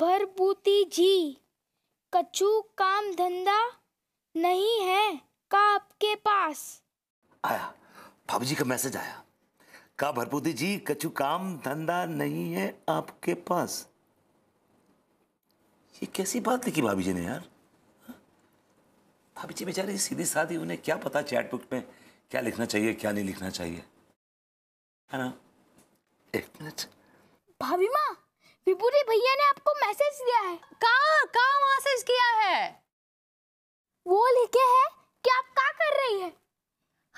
भरभूति जी कछु काम धंधा नहीं है का आपके पास आया भाभी जी का मैसेज आया का भरपूती जी कछु काम धंधा नहीं है आपके पास ये कैसी बात लिखी भाभी जी ने यार हाँ? भाभी जी बेचारे सीधी साधी उन्हें क्या पता चैट बुक में क्या लिखना चाहिए क्या नहीं लिखना चाहिए है ना एक मिनट भाभी माँ विभूति भैया ने आपको मैसेज दिया है कहा कहाँ मैसेज किया है वो लिखे है कि आप क्या कर रही है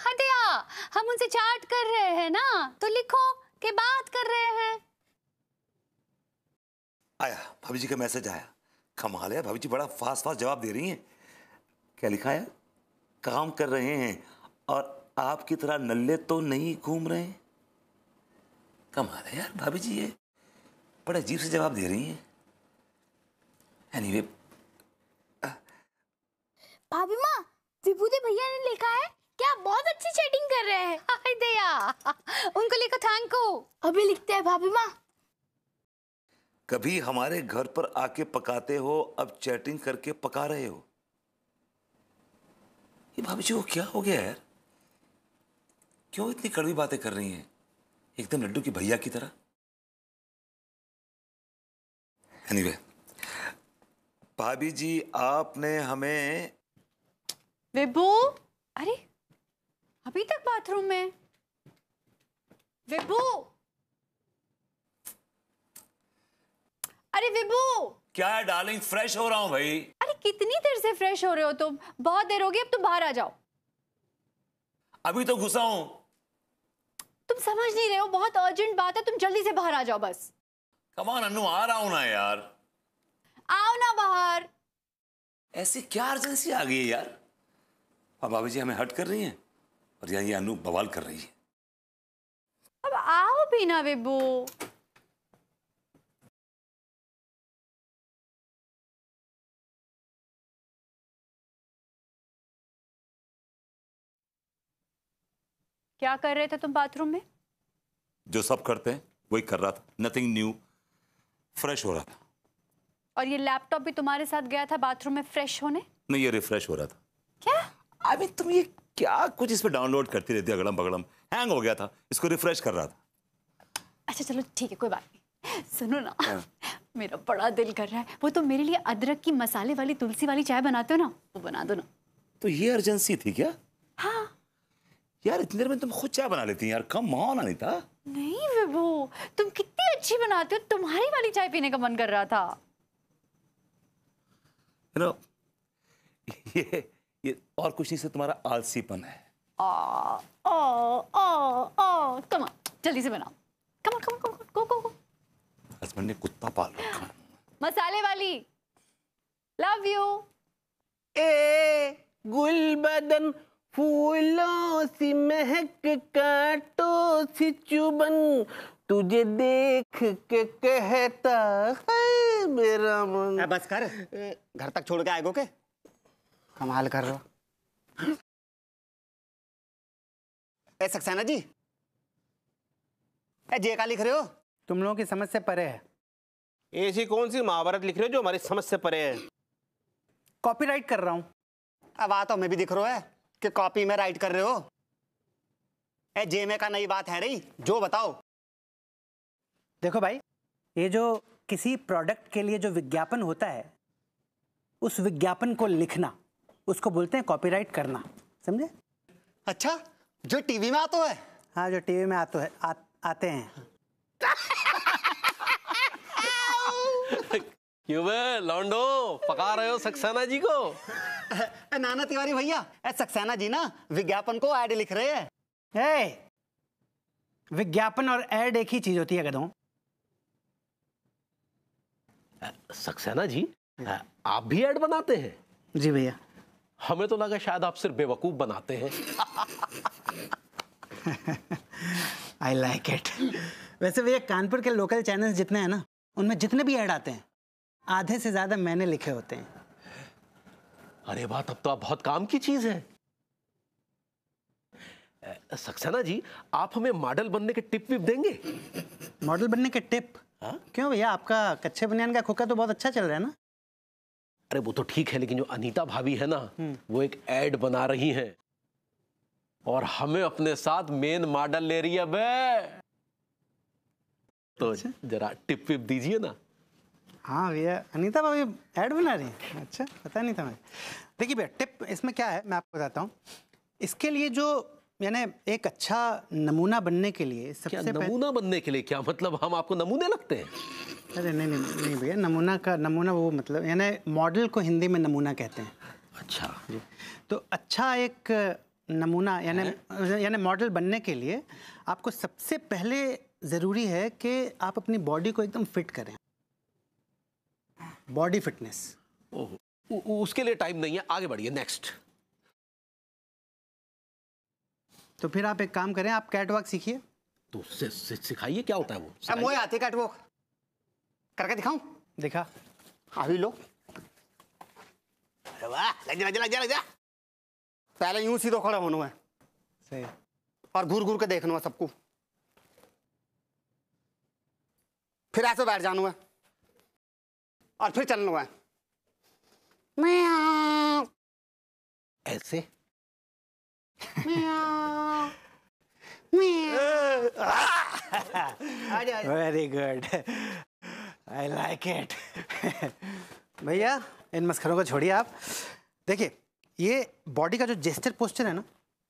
हदिया हम उनसे चैट कर रहे हैं ना तो लिखो कि बात कर रहे हैं आया भाभी जी का मैसेज आया कमाल है भाभी जी बड़ा फास्ट फास्ट जवाब दे रही हैं क्या लिखा है काम कर रहे हैं और आपकी तरह नल्ले तो नहीं घूम रहे कमाल है यार भाभी जी ये बड़े अजीब से जवाब दे रही हैं एनीवे uh, भाभी माँ विभूति भैया ने लिखा है क्या बहुत अच्छी चैटिंग कर रहे हैं दया उनको लिखो थैंक यू अभी लिखते हैं भाभी माँ कभी हमारे घर पर आके पकाते हो अब चैटिंग करके पका रहे हो ये भाभी जी वो क्या हो गया यार क्यों इतनी कड़वी बातें कर रही हैं एकदम लड्डू तो की भैया की तरह एनीवे भाभी जी आपने हमें विभू अरे अभी तक बाथरूम में विभू अरे विभू क्या है डार्लिंग फ्रेश हो रहा हूं भाई अरे कितनी देर से फ्रेश हो रहे हो तुम तो? बहुत देर होगी अब तुम बाहर आ जाओ अभी तो घुसा हूं तुम समझ नहीं रहे हो बहुत अर्जेंट बात है तुम जल्दी से बाहर आ जाओ बस कमान अनु आ रहा हूं ना यार आओ ना बाहर ऐसी क्या अर्जेंसी आ गई है यार भाभी जी हमें हट कर रही हैं और यहाँ ये अनु बवाल कर रही है अब आओ भी ना बेबो क्या कर रहे थे तुम बाथरूम में जो सब करते हैं वही कर रहा था नथिंग न्यू फ्रेश हो रहा था और ये लैपटॉप भी तुम्हारे साथ गया था बाथरूम में फ्रेश होने नहीं ये रिफ्रेश हो रहा था क्या अभी तुम ये क्या कुछ इस पर डाउनलोड करती रहती है अगड़म बगड़म हैंग हो गया था इसको रिफ्रेश कर रहा था अच्छा चलो ठीक है कोई बात नहीं सुनो ना हाँ। मेरा बड़ा दिल कर रहा है वो तो मेरे लिए अदरक की मसाले वाली तुलसी वाली चाय बनाते हो ना वो बना दो ना तो ये अर्जेंसी थी क्या हाँ यार इतनी देर में तुम खुद चाय बना लेती यार कम मान अनिता नहीं विभू तुम कितनी अच्छी बनाते हो तुम्हारी वाली चाय पीने का मन कर रहा था you know, ये ये और कुछ नहीं से तुम्हारा आलसीपन है आ, ओ, ओ, ओ, कम जल्दी से बनाओ कम कम कम गो गो गो हस्बैंड ने कुत्ता पाल रखा मसाले वाली लव यू ए गुलबदन फूलों सी महक काटो सी चुबन तुझे देख के कहता है मेरा मन बस कर घर तक छोड़ के आएगो के कमाल कर रहा ए सक्सेना जी ए जे का लिख रहे हो तुम लोगों की समझ से परे है ऐसी कौन सी महाभारत लिख रहे हो जो हमारी समझ से परे है कॉपीराइट कर रहा हूँ अब आता तो मैं भी दिख रहा है कि कॉपी में राइट कर रहे हो ए जे में का नई बात है रही जो बताओ देखो भाई ये जो किसी प्रोडक्ट के लिए जो विज्ञापन होता है उस विज्ञापन को लिखना उसको बोलते हैं कॉपीराइट करना समझे अच्छा जो टीवी में आते है हाँ जो टीवी में आते है आ, आते हैं क्यों बे लौंडो पका रहे हो सक्सेना जी को नाना तिवारी भैया सक्सेना जी ना विज्ञापन को एड लिख रहे हैं विज्ञापन और एड एक ही चीज होती है कदम सक्सेना जी आप भी एड बनाते हैं जी भैया हमें तो लगा शायद आप सिर्फ बेवकूफ बनाते हैं आई लाइक इट वैसे भैया कानपुर के लोकल चैनल्स जितने हैं ना उनमें जितने भी ऐड आते हैं आधे से ज्यादा मैंने लिखे होते हैं अरे वाह तब तो आप बहुत काम की चीज है सक्सेना जी आप हमें मॉडल बनने के टिप भी देंगे मॉडल बनने के टिप हा? क्यों भैया आपका कच्चे बनियान का खोखा तो बहुत अच्छा चल रहा है ना अरे वो तो ठीक है लेकिन जो अनीता भाभी है ना हम्म। वो एक एड बना रही है और हमें अपने साथ मेन मॉडल ले रही है बे तो अच्छा। जरा टिप विप दीजिए ना हाँ भैया अनीता भाभी ऐड बना रही हैं अच्छा पता नहीं था मैं देखिए भैया टिप इसमें क्या है मैं आपको बताता हूँ इसके लिए जो यानी एक अच्छा नमूना बनने के लिए सबसे क्या नमूना बनने के लिए क्या मतलब हम आपको नमूने लगते हैं अरे नहीं नहीं नहीं भैया नमूना का नमूना वो मतलब यानी मॉडल को हिंदी में नमूना कहते हैं अच्छा जी तो अच्छा एक नमूना यानी यानी मॉडल बनने के लिए आपको सबसे पहले ज़रूरी है कि आप अपनी बॉडी को एकदम फिट करें बॉडी फिटनेस ओहो उसके लिए टाइम नहीं है आगे बढ़िए नेक्स्ट तो फिर आप एक काम करें आप कैटवॉक सीखिए तो सिखाइए क्या होता है वो वो आते कैटवॉक करके दिखाऊं दिखा अभी लो अरे वाह लग जा लग जा लग जा लग जा पहले यूं सीधो खड़ा होना है सही और घूर घूर के देखना है सबको फिर ऐसे बैठ जाना है और फिर चलना हुआ ऐसे very good I like it भैया इन मस्खरों को छोड़िए आप देखिए ये बॉडी का जो जेस्टर पोस्चर है ना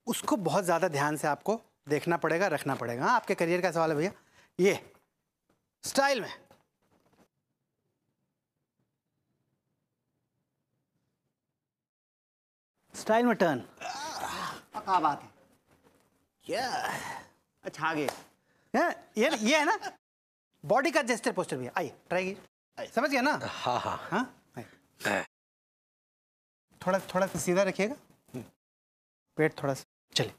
उसको बहुत ज़्यादा ध्यान से आपको देखना पड़ेगा रखना पड़ेगा हाँ, आपके करियर का सवाल है भैया ये स्टाइल में स्टाइल में टर्न क्या बात है क्या अच्छा आगे ये ये है ना बॉडी का जेस्टर पोस्टर भी आइए ट्राई कीजिए समझ गया ना हाँ हाँ हाँ थोड़ा थोड़ा सा सीधा रखिएगा हम्म। पेट थोड़ा सा चलिए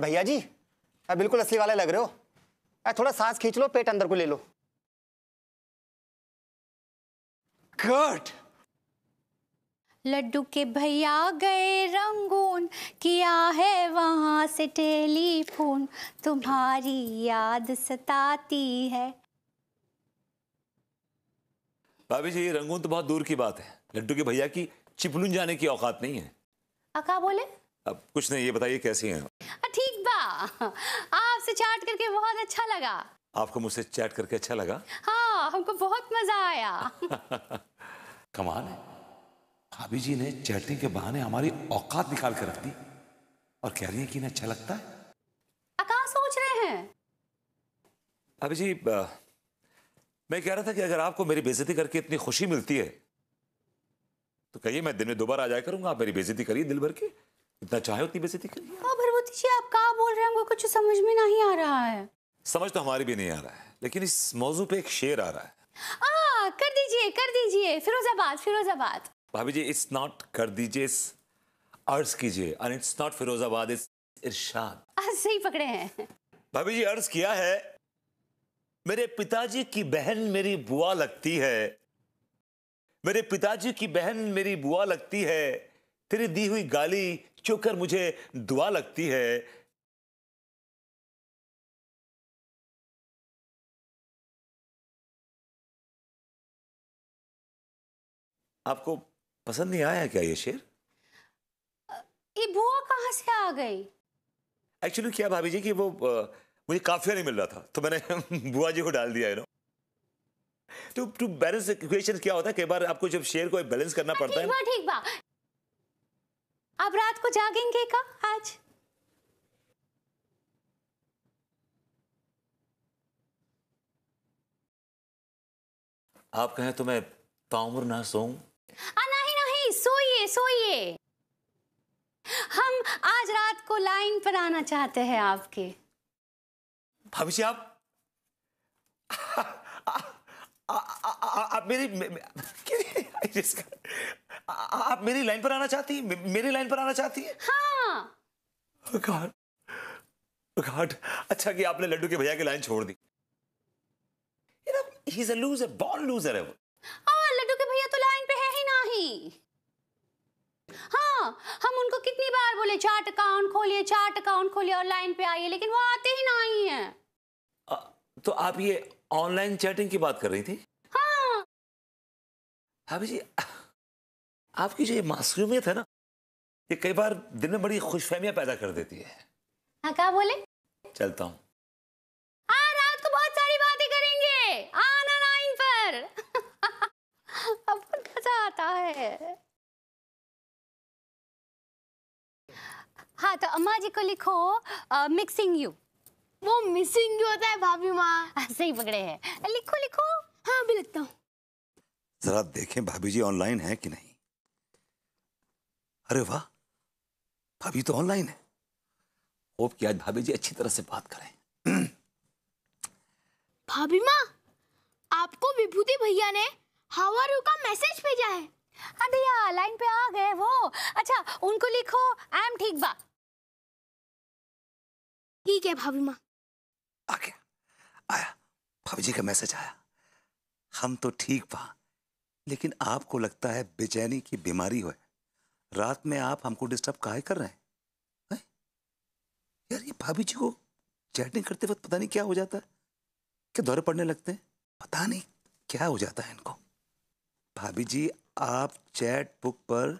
भैया जी बिल्कुल असली वाले लग रहे हो थोड़ा सांस खींच लो पेट अंदर को ले लो गुड लड्डू के भैया गए रंगून किया है वहां से टेलीफोन तुम्हारी याद सताती है भाभी जी रंगून तो बहुत दूर की बात है लड्डू के भैया की चिपलून जाने की औकात नहीं है अका बोले अब कुछ नहीं ये बताइए कैसी हैं ठीक बा आपसे चाट करके बहुत अच्छा लगा आपको मुझसे चैट करके अच्छा लगा हाँ हमको बहुत मजा आया कमाल है भाभी जी ने चैटिंग के बहाने हमारी औकात निकाल के रख दी और कह रही है कि इन्हें अच्छा लगता है कहा सोच रहे हैं अभी जी आ, मैं कह रहा था कि अगर आपको मेरी बेजती करके इतनी खुशी मिलती है तो कहिए मैं दिन में दोबारा आ जाया करूंगा आप मेरी बेजती करिए दिल भर के इतना चाहे उतनी बेजती करिए हाँ, भगवती जी आप कहा बोल रहे हैं हमको कुछ समझ में नहीं आ रहा है समझ तो हमारी भी नहीं आ रहा है लेकिन इस मौजू पे एक शेर आ रहा है आ, कर दीजिए कर दीजिए फिरोजाबाद फिरोजाबाद भाभी जी इट्स नॉट कर दीजिए अर्ज कीजिए and it's not Firozabad it's इरशाद सही पकड़े हैं भाभी जी अर्ज किया है मेरे पिताजी की बहन मेरी बुआ लगती है मेरे पिताजी की बहन मेरी बुआ लगती है तेरी दी हुई गाली चोकर मुझे दुआ लगती है आपको पसंद नहीं आया क्या ये शेर ये बुआ कहाँ से आ गई एक्चुअली क्या भाभी जी कि वो आ, मुझे काफिया नहीं मिल रहा था तो मैंने बुआ जी को डाल दिया है ना तो टू बैलेंस इक्वेशन क्या होता है कई बार आपको जब शेर को बैलेंस करना हाँ, पड़ता है ठीक बात आप रात को जागेंगे का आज आप कहें तो मैं ताउम्र ना सोऊं आ नहीं नहीं सोइए सोइए हम आज रात को लाइन पर आना चाहते हैं आपके भाभी जी आप आप मेरी आप मेरी लाइन पर आना चाहती हैं मेरी लाइन पर आना चाहती हैं हाँ गॉड गॉड अच्छा कि आपने लड्डू के भैया की लाइन छोड़ दी ही is a loser born loser है वो चार्ट अकाउंट खोलिए चार्ट अकाउंट खोलिए और लाइन पे आइए लेकिन वो आते ही ना ही है आ, तो आप ये ऑनलाइन चैटिंग की बात कर रही थी हाँ भाभी जी आपकी जो ये मासूमियत है ना ये कई बार दिन में बड़ी खुशफहमियां पैदा कर देती है हाँ क्या बोले चलता हूँ हाँ, रात को बहुत सारी बातें करेंगे आना नाइन पर अब मजा आता है हाँ तो अम्मा जी को लिखो मिक्सिंग यू वो मिसिंग यू होता है भाभी माँ हाँ, सही पकड़े हैं लिखो लिखो हाँ अभी लिखता हूँ जरा देखें भाभी जी ऑनलाइन है कि नहीं अरे वाह भाभी तो ऑनलाइन है होप कि आज भाभी जी अच्छी तरह से बात करें भाभी माँ आपको विभूति भैया ने हावारू का मैसेज भेजा है अरे यार लाइन पे आ गए वो अच्छा उनको लिखो आई एम ठीक बा ठीक है भाभी माँ आ गया आया भाभी जी का मैसेज आया हम तो ठीक पा लेकिन आपको लगता है बेचैनी की बीमारी हो रात में आप हमको डिस्टर्ब काहे कर रहे हैं है? यार ये भाभी जी को चैटिंग करते वक्त पता नहीं क्या हो जाता है क्या दौरे पड़ने लगते हैं पता नहीं क्या हो जाता है इनको भाभी जी आप चैट बुक पर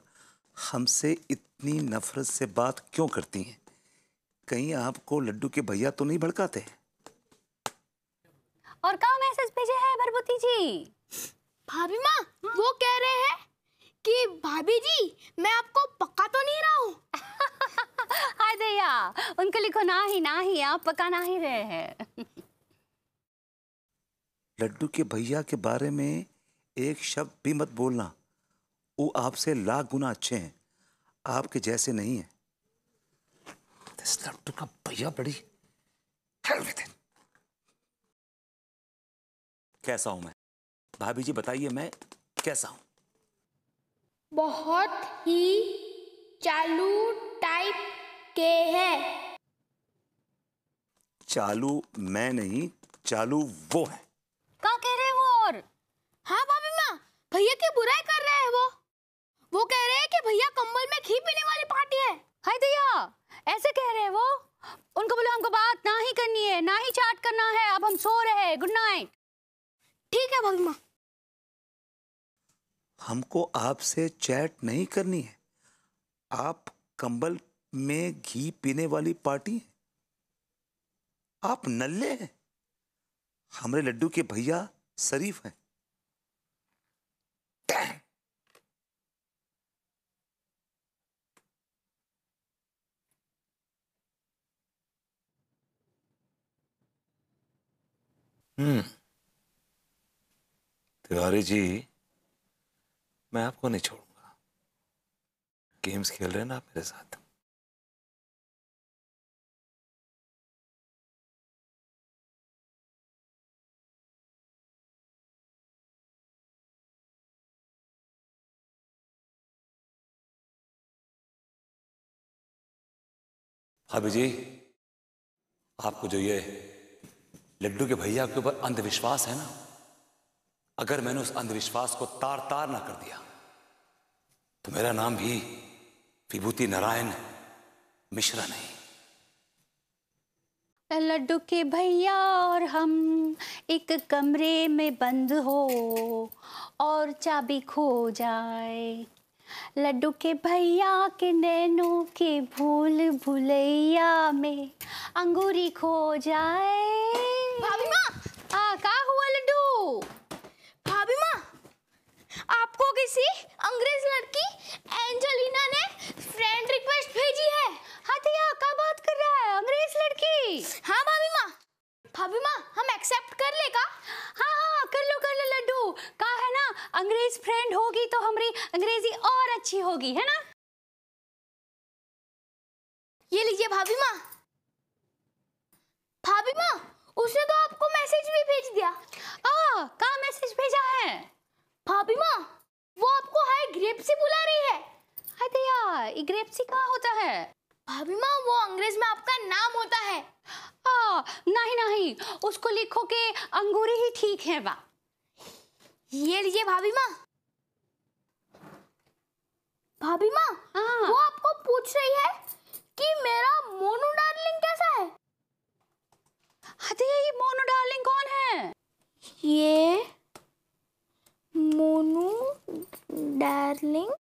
हमसे इतनी नफरत से बात क्यों करती हैं कहीं आपको लड्डू के भैया तो नहीं भड़काते और का मैसेज भेजे है भरभूति जी भाभी माँ वो कह रहे हैं कि भाभी जी मैं आपको पक्का तो नहीं रहा हूँ हाय दया उनको लिखो ना ही ना ही आप पका ना ही रहे हैं लड्डू के भैया के बारे में एक शब्द भी मत बोलना वो आपसे लाख गुना अच्छे हैं आपके जैसे नहीं है This lad took a bhaiya badi. Hell with it. कैसा हूं मैं भाभी जी बताइए मैं कैसा हूं बहुत ही चालू टाइप के हैं चालू मैं नहीं चालू वो है क्या कह रहे वो और हाँ भाभी माँ भैया की बुराई कर रहे हैं वो वो कह रहे हैं कि भैया कंबल में घी पीने वाली पार्टी है हाय भैया ऐसे कह रहे हैं वो उनको बोलो हमको बात ना ही करनी है ना ही चैट करना है अब हम सो रहे हैं गुड नाइट ठीक है भगमा हमको आपसे चैट नहीं करनी है आप कंबल में घी पीने वाली पार्टी हैं आप नल्ले हैं हमारे लड्डू के भैया शरीफ हैं हम्म। तिवारी जी मैं आपको नहीं छोड़ूंगा गेम्स खेल रहे हैं ना आप मेरे साथ भाभी जी आपको जो ये लड्डू के भैया के ऊपर अंधविश्वास है ना अगर मैंने उस अंधविश्वास को तार तार ना कर दिया तो मेरा नाम भी विभूति नारायण मिश्रा नहीं लड्डू के भैया और हम एक कमरे में बंद हो और चाबी खो जाए लड्डू के भैया के नैनू के भूल भुलैया में अंगूरी खो जाए भाभी माँ आ का हुआ लड्डू भाभी माँ आपको किसी अंग्रेज लड़की एंजेलिना ने फ्रेंड रिक्वेस्ट भेजी है हाँ तो यहाँ का बात कर रहा है अंग्रेज लड़की हाँ भाभी माँ भाभी माँ हम एक्सेप्ट कर लेगा हाँ, हाँ हाँ कर लो कर लो लड्डू कहा है ना अंग्रेज फ्रेंड होगी तो हमारी अंग्रेजी और अच्छी होगी है ना ये लीजिए भाभी माँ भाभी माँ उसने तो आपको मैसेज भी भेज दिया आ, कहा मैसेज भेजा है भाभी माँ वो आपको हाई ग्रेप से बुला रही है हाय अरे ग्रेप से कहा होता है भाभी माँ वो अंग्रेज में आपका नाम होता है आ, नहीं नहीं उसको लिखो के अंगूरी ही ठीक है वाह ये लीजिए भाभी माँ भाभी माँ वो आपको पूछ रही है कि मेरा मोनू डार्लिंग कैसा है अरे ये मोनू डार्लिंग कौन है ये मोनू डार्लिंग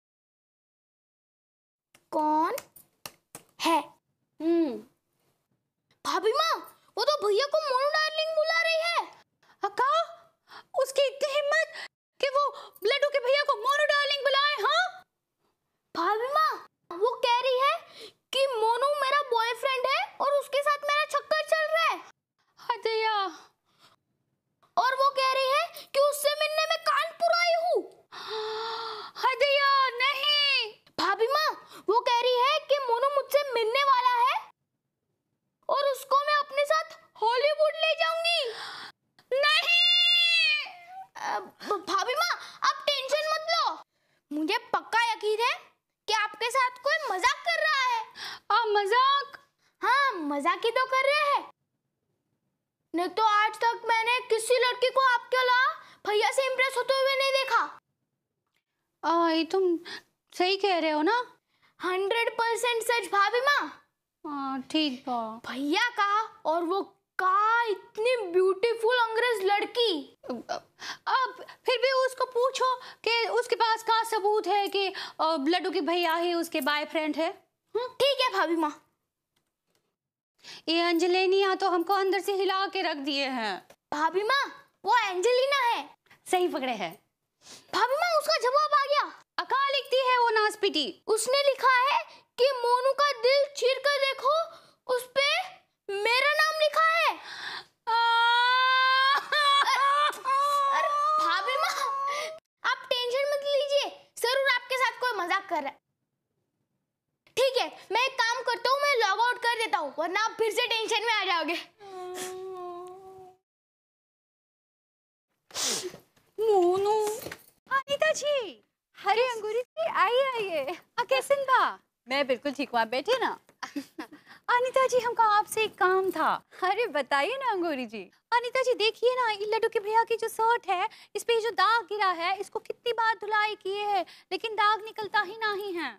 हॉलीवुड ले जाऊंगी नहीं भाभी माँ आप टेंशन मत लो मुझे पक्का यकीन है कि आपके साथ कोई मजाक कर रहा है आ, मजाक हाँ मजाक ही तो कर रहे हैं नहीं तो आज तक मैंने किसी लड़की को आपके अलावा भैया से इम्प्रेस होते हुए नहीं देखा आ, ये तुम सही कह रहे हो ना हंड्रेड परसेंट सच भाभी माँ हाँ, ठीक भैया का और वो का इतनी ब्यूटीफुल अंग्रेज लड़की अब फिर भी उसको पूछो कि उसके पास का सबूत है कि लड्डू की भैया ही उसके बॉयफ्रेंड है हम्म, ठीक है भाभी माँ ये अंजलिनिया तो हमको अंदर से हिला के रख दिए हैं भाभी माँ वो एंजेलिना है सही पकड़े है भाभी माँ उसका जवाब आ गया अका लिखती है वो नासपीटी उसने लिखा है कि मोनू का दिल चीर कर देखो उस पर मेरा नाम लिखा है अरे भाभी माँ आप टेंशन मत लीजिए जरूर आपके साथ कोई मजाक कर रहा है ठीक है मैं एक काम करता हूँ मैं लॉग आउट कर देता हूँ वरना आप फिर से टेंशन में आ जाओगे मोनू अनीता जी हरे अंगूरी जी आइए आइए कैसे बा मैं बिल्कुल ठीक हूँ आप बैठे ना अनिता जी हमका आपसे एक काम था अरे बताइए ना अंगोरी जी अनिता जी देखिए ना लड्डू के भैया की जो शर्ट है इस पे जो दाग गिरा है इसको कितनी बार धुलाई किए है लेकिन दाग निकलता ही नहीं है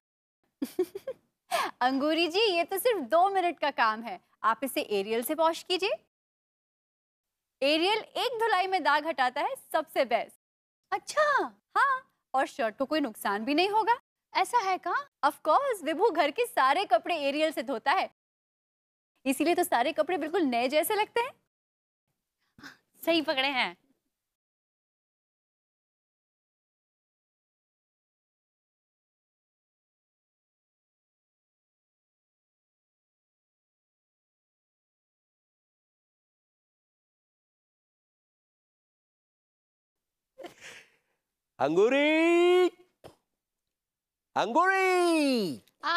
अंगूरी जी ये तो सिर्फ दो मिनट का काम है आप इसे एरियल से वॉश कीजिए एरियल एक धुलाई में दाग हटाता है सबसे बेस्ट अच्छा हाँ और शर्ट को कोई नुकसान भी नहीं होगा ऐसा है का ऑफ कोर्स विभू घर के सारे कपड़े एरियल से धोता है इसीलिए तो सारे कपड़े बिल्कुल नए जैसे लगते हैं सही पकड़े हैं अंगूरी अंगूरी आ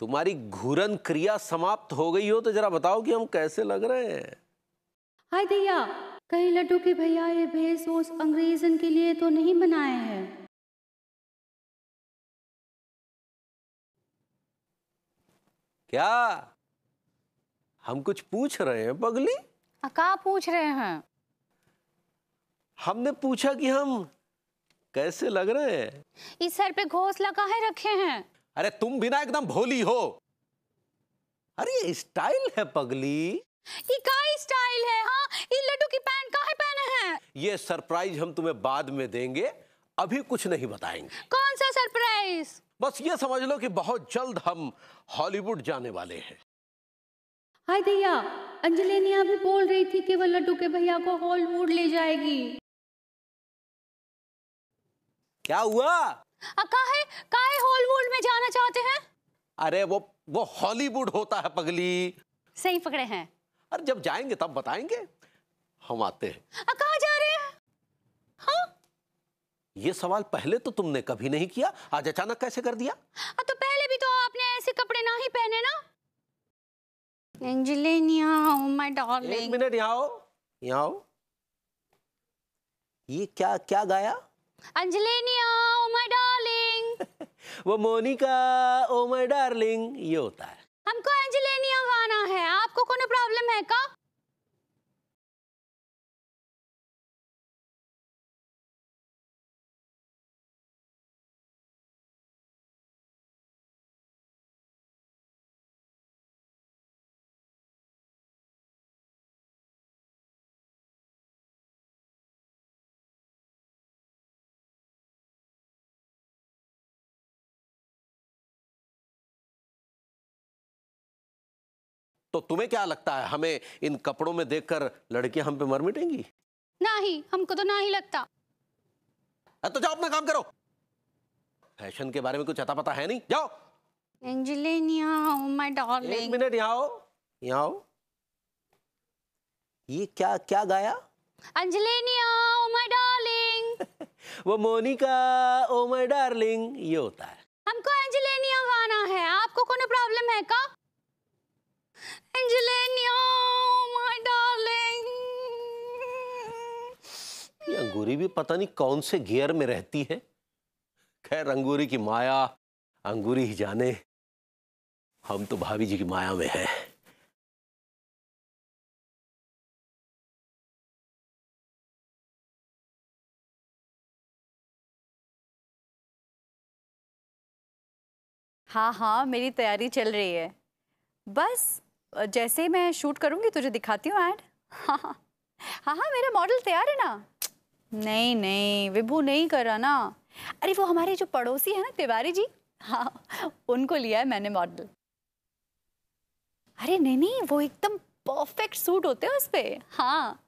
तुम्हारी घूरन क्रिया समाप्त हो गई हो तो जरा बताओ कि हम कैसे लग रहे हैं हाय दैया कहीं लड्डू के भैया ये भेस उस अंग्रेजन के लिए तो नहीं बनाए हैं क्या हम कुछ पूछ रहे हैं पगली का पूछ रहे हैं हमने पूछा कि हम कैसे लग रहे हैं इस सर पे घोंस लगा है रखे हैं अरे तुम भी ना एकदम भोली हो अरे स्टाइल है पगली ये का स्टाइल है हाँ ये लड्डू की पैंट काहे पहने हैं ये सरप्राइज हम तुम्हें बाद में देंगे अभी कुछ नहीं बताएंगे कौन सा सरप्राइज बस ये समझ लो कि बहुत जल्द हम हॉलीवुड जाने वाले हैं हाय भैया अंजलिनिया भी बोल रही थी कि वह लड्डू के भैया को हॉलीवुड ले जाएगी क्या हुआ काहे हाँ, काहे हॉलीवुड में जाना चाहते हैं अरे वो वो हॉलीवुड होता है पगली सही पकड़े हैं अरे जब जाएंगे तब बताएंगे हम आते हैं हाँ, कहा जा रहे हैं हाँ ये सवाल पहले तो तुमने कभी नहीं किया आज अचानक कैसे कर दिया आ, हाँ, तो पहले भी तो आपने ऐसे कपड़े ना ही पहने ना मिनट आओ यहाँ ये क्या क्या गाया अंजलिनिया वो मोनिका ओ माय डार्लिंग ये होता है हमको एंजिलेनिया गाना है आपको कोई प्रॉब्लम है का तो तुम्हें क्या लगता है हमें इन कपड़ों में देखकर लड़कियां हम पे मर मिटेंगी ना ही हमको तो ना ही लगता तो जाओ अपना काम करो फैशन के बारे में कुछ अता पता है नहीं जाओ मिनट आओ आओ ये क्या क्या गाया अंजलिनिया ओ माय डार्लिंग वो मोनिका ओ माय डार्लिंग ये होता है हमको अंजलिनिया गाना है आपको कोई प्रॉब्लम है का ये अंगूरी भी पता नहीं कौन से गियर में रहती है खैर अंगूरी की माया अंगूरी ही जाने हम तो भाभी जी की माया में है हाँ हाँ मेरी तैयारी चल रही है बस जैसे ही मैं शूट करूंगी तुझे दिखाती हूँ एड हाँ हाँ हाँ मेरा मॉडल तैयार है ना नहीं नहीं विभू नहीं कर रहा ना अरे वो हमारे जो पड़ोसी है ना तिवारी जी हाँ उनको लिया है मैंने मॉडल अरे नहीं नहीं वो एकदम परफेक्ट सूट होते हैं उस पर हाँ